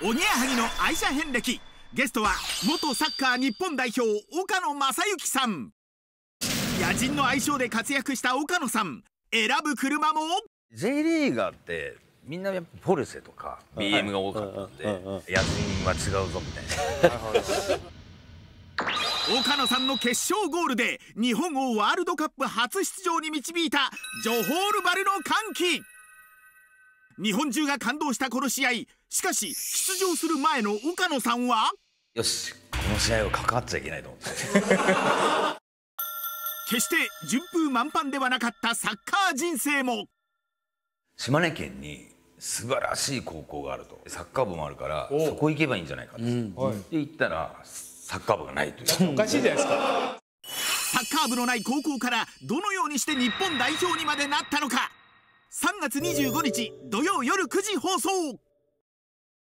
おぎやはぎの愛車遍歴ゲストは元サッカー日本代表岡野正幸さん野人の愛称で活躍した岡野さん選ぶ車も J リーガーってみんなやっぱポルシェとか BM が多かったんで野人は違うぞみたいな 岡野さんの決勝ゴールで日本をワールドカップ初出場に導いたジョホールバルの歓喜日本中が感動したこの試合しかし出場する前の岡野さんはよしこの試合は関わっちゃいけないと思って決して順風満帆ではなかったサッカー人生も島根県に素晴らしい高校があるとサッカー部もあるからそこ行けばいいんじゃないかって、うん、で言ったらサッカー部がないというおかしいじゃないですかサッカー部のない高校からどのようにして日本代表にまでなったのか3月25日土曜夜9時放送